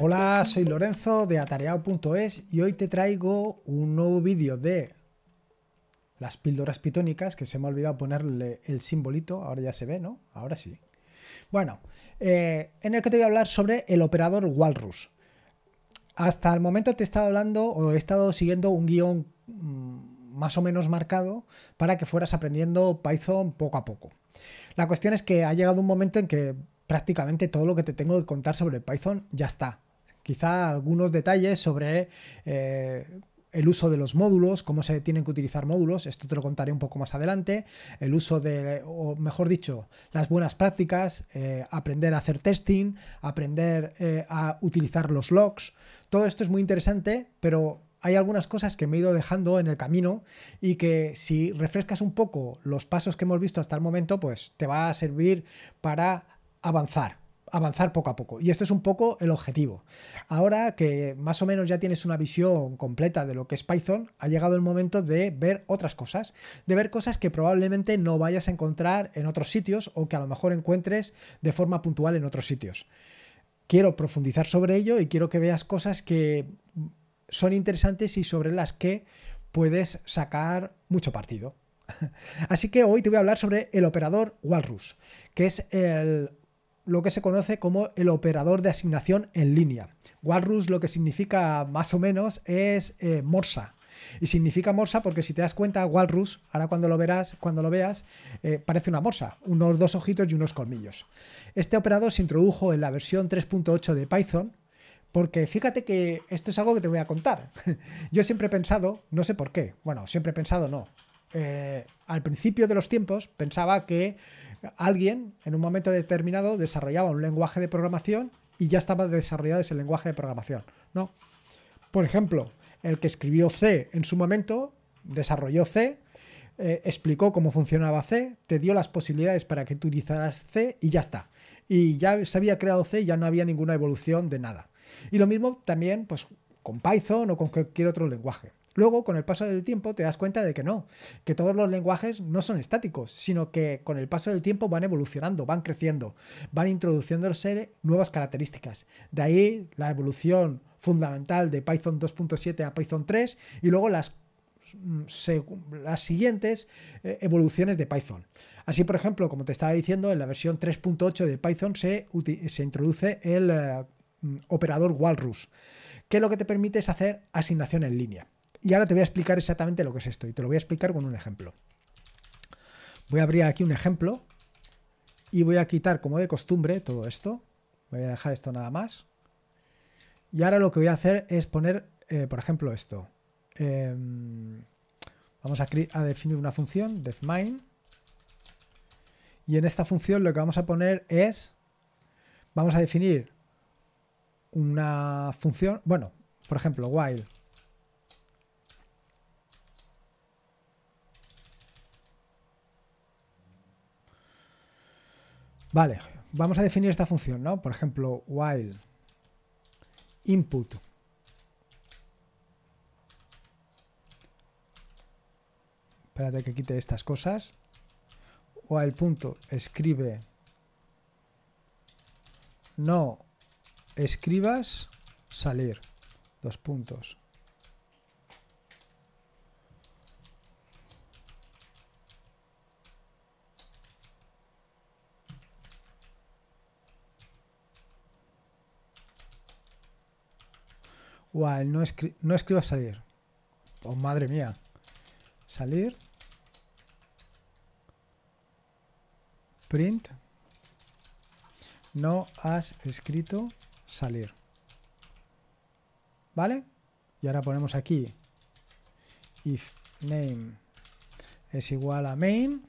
Hola, soy Lorenzo de atareado.es y hoy te traigo un nuevo vídeo de las píldoras pitónicas, que se me ha olvidado ponerle el simbolito, ahora ya se ve, ¿no? Ahora sí. Bueno, eh, en el que te voy a hablar sobre el operador Walrus. Hasta el momento te he estado hablando o he estado siguiendo un guión mm, más o menos marcado para que fueras aprendiendo Python poco a poco. La cuestión es que ha llegado un momento en que prácticamente todo lo que te tengo que contar sobre Python ya está quizá algunos detalles sobre eh, el uso de los módulos, cómo se tienen que utilizar módulos, esto te lo contaré un poco más adelante, el uso de, o mejor dicho, las buenas prácticas, eh, aprender a hacer testing, aprender eh, a utilizar los logs, todo esto es muy interesante, pero hay algunas cosas que me he ido dejando en el camino y que si refrescas un poco los pasos que hemos visto hasta el momento, pues te va a servir para avanzar avanzar poco a poco. Y esto es un poco el objetivo. Ahora que más o menos ya tienes una visión completa de lo que es Python, ha llegado el momento de ver otras cosas, de ver cosas que probablemente no vayas a encontrar en otros sitios o que a lo mejor encuentres de forma puntual en otros sitios. Quiero profundizar sobre ello y quiero que veas cosas que son interesantes y sobre las que puedes sacar mucho partido. Así que hoy te voy a hablar sobre el operador Walrus, que es el lo que se conoce como el operador de asignación en línea. Walrus lo que significa más o menos es eh, morsa. Y significa morsa porque si te das cuenta, Walrus, ahora cuando lo verás, cuando lo veas, eh, parece una morsa, unos dos ojitos y unos colmillos. Este operador se introdujo en la versión 3.8 de Python, porque fíjate que esto es algo que te voy a contar. Yo siempre he pensado, no sé por qué, bueno, siempre he pensado no. Eh, al principio de los tiempos pensaba que alguien en un momento determinado desarrollaba un lenguaje de programación y ya estaba desarrollado ese lenguaje de programación. No. Por ejemplo, el que escribió C en su momento desarrolló C, eh, explicó cómo funcionaba C, te dio las posibilidades para que utilizaras C y ya está. Y ya se había creado C y ya no había ninguna evolución de nada. Y lo mismo también pues, con Python o con cualquier otro lenguaje. Luego, con el paso del tiempo, te das cuenta de que no, que todos los lenguajes no son estáticos, sino que con el paso del tiempo van evolucionando, van creciendo, van introduciéndose nuevas características. De ahí la evolución fundamental de Python 2.7 a Python 3 y luego las, mm, siguientes eh, evoluciones de Python. Así, por ejemplo, como te estaba diciendo, en la versión 3.8 de Python se, introduce el eh, mm, operador Walrus, que lo que te permite es hacer asignación en línea. Y ahora te voy a explicar exactamente lo que es esto y te lo voy a explicar con un ejemplo. Voy a abrir aquí un ejemplo y voy a quitar como de costumbre todo esto. Voy a dejar esto nada más. Y ahora lo que voy a hacer es poner, eh, por ejemplo, esto. Em, vamos a, a, definir una función, defMine. Y en esta función lo que vamos a poner es, vamos a definir una función, bueno, por ejemplo, while Vale, vamos a definir esta función, ¿no? Por ejemplo, while input espérate que quite estas cosas o punto escribe no escribas salir dos puntos no, escri no escribas salir. Oh, madre mía. Salir. Print. No has escrito salir. ¿Vale? Y ahora ponemos aquí if name es igual a main.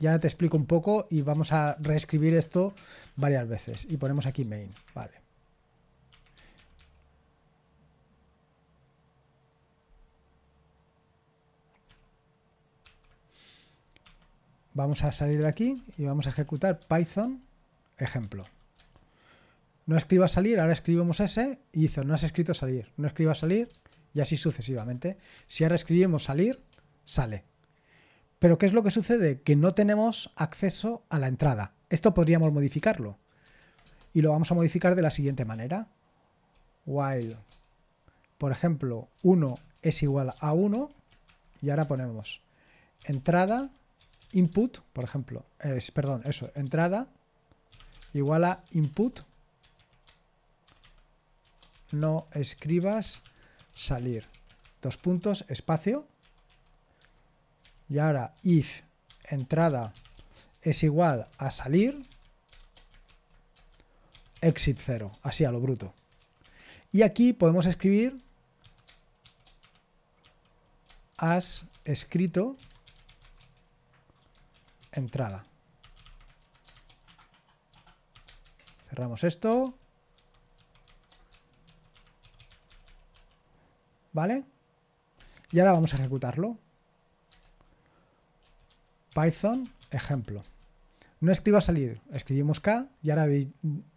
Ya te explico un poco y vamos a reescribir esto varias veces. Y ponemos aquí main. Vale. Vamos a salir de aquí y vamos a ejecutar Python ejemplo. No escriba salir, ahora escribimos ese y hizo, no has escrito salir, no escriba salir y así sucesivamente. Si ahora escribimos salir, sale. Pero ¿qué es lo que sucede? Que no tenemos acceso a la entrada. Esto podríamos modificarlo. Y lo vamos a modificar de la siguiente manera. While, por ejemplo, 1 es igual a 1 y ahora ponemos entrada input, por ejemplo, es, perdón, eso, entrada igual a input, no escribas salir, dos puntos, espacio, y ahora if entrada es igual a salir, exit 0, así a lo bruto. Y aquí podemos escribir has escrito entrada. Cerramos esto. ¿Vale? Y ahora vamos a ejecutarlo. Python, ejemplo. No escriba salir, escribimos K y ahora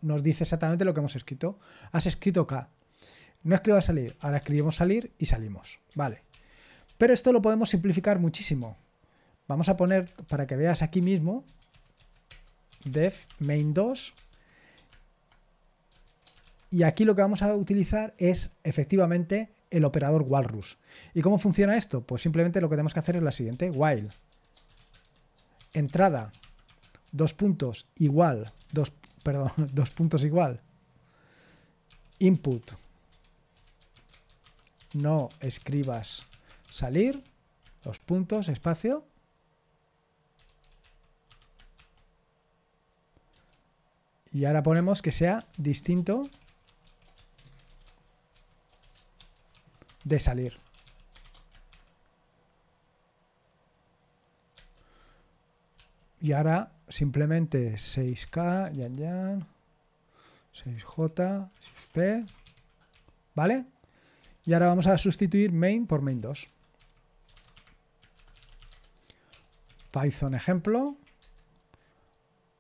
nos dice exactamente lo que hemos escrito. Has escrito K. No escriba salir, ahora escribimos salir y salimos. Vale. Pero esto lo podemos simplificar muchísimo. Vamos a poner, para que veas aquí mismo, def main2. Y aquí lo que vamos a utilizar es efectivamente el operador walrus. ¿Y cómo funciona esto? Pues simplemente lo que tenemos que hacer es la siguiente, while entrada dos puntos igual, dos, perdón, dos puntos igual, input, no escribas salir, dos puntos, espacio, Y ahora ponemos que sea distinto de salir. Y ahora simplemente 6K, 6J, 6P, ¿vale? Y ahora vamos a sustituir main por main 2. Python ejemplo.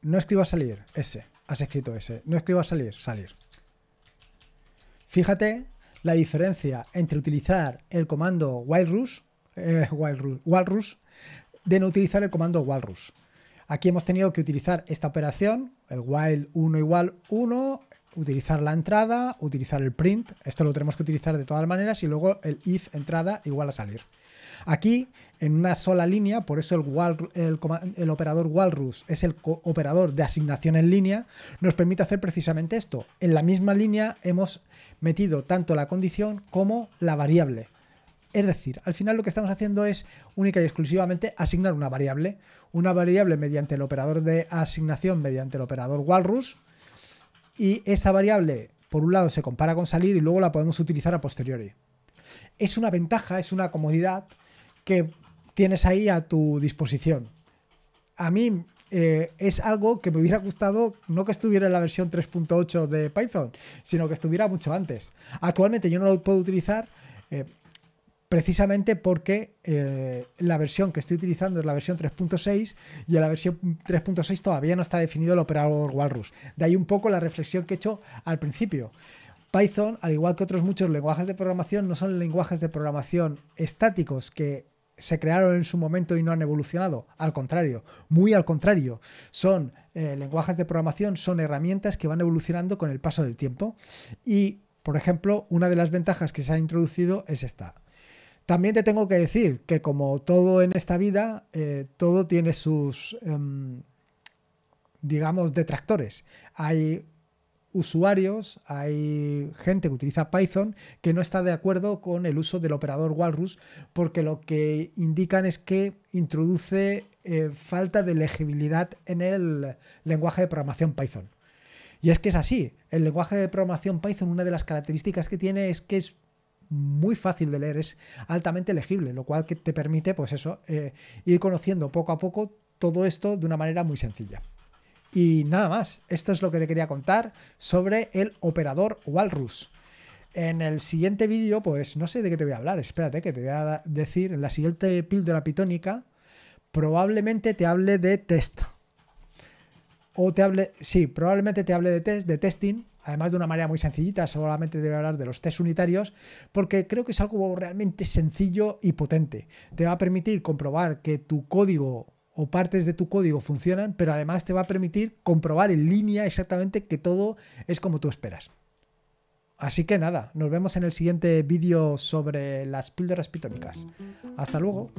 No escriba salir, S has escrito ese. No a salir, salir. Fíjate la diferencia entre utilizar el comando while eh, walrus, de no utilizar el comando walrus. Aquí hemos tenido que utilizar esta operación, el while 1 igual 1, utilizar la entrada, utilizar el print, esto lo tenemos que utilizar de todas maneras y luego el if entrada igual a salir. Aquí, en una sola línea, por eso el, operador Walrus es el operador de asignación en línea, nos permite hacer precisamente esto. En la misma línea hemos metido tanto la condición como la variable. Es decir, al final lo que estamos haciendo es única y exclusivamente asignar una variable. Una variable mediante el operador de asignación, mediante el operador Walrus. Y esa variable, por un lado, se compara con salir y luego la podemos utilizar a posteriori. Es una ventaja, es una comodidad que tienes ahí a tu disposición. A mí eh, es algo que me hubiera gustado no que estuviera en la versión 3.8 de Python, sino que estuviera mucho antes. Actualmente yo no lo puedo utilizar eh, precisamente porque eh, la versión que estoy utilizando es la versión 3.6 y en la versión 3.6 todavía no está definido el operador Walrus. De ahí un poco la reflexión que he hecho al principio. Python, al igual que otros muchos lenguajes de programación, no son lenguajes de programación estáticos que se crearon en su momento y no han evolucionado. Al contrario, muy al contrario. Son eh, lenguajes de programación, son herramientas que van evolucionando con el paso del tiempo. Y, por ejemplo, una de las ventajas que se ha introducido es esta. También te tengo que decir que como todo en esta vida, eh, todo tiene sus, em, digamos, detractores. Hay usuarios, hay gente que utiliza Python que no está de acuerdo con el uso del operador Walrus porque lo que indican es que introduce eh, falta de legibilidad en el lenguaje de programación Python. Y es que es así, el lenguaje de programación Python una de las características que tiene es que es muy fácil de leer, es altamente legible, lo cual te permite pues eso, eh, ir conociendo poco a poco todo esto de una manera muy sencilla. Y nada más, esto es lo que te quería contar sobre el operador Walrus. En el siguiente vídeo, pues no sé de qué te voy a hablar, espérate que te voy a decir, en la siguiente píldora pitónica, probablemente te hable de test. O te hable, sí, probablemente te hable de test, de testing, además de una manera muy sencillita, solamente te voy a hablar de los test unitarios, porque creo que es algo realmente sencillo y potente. Te va a permitir comprobar que tu código o partes de tu código funcionan, pero además te va a permitir comprobar en línea exactamente que todo es como tú esperas. Así que nada, nos vemos en el siguiente vídeo sobre las píldoras pitónicas. Hasta luego.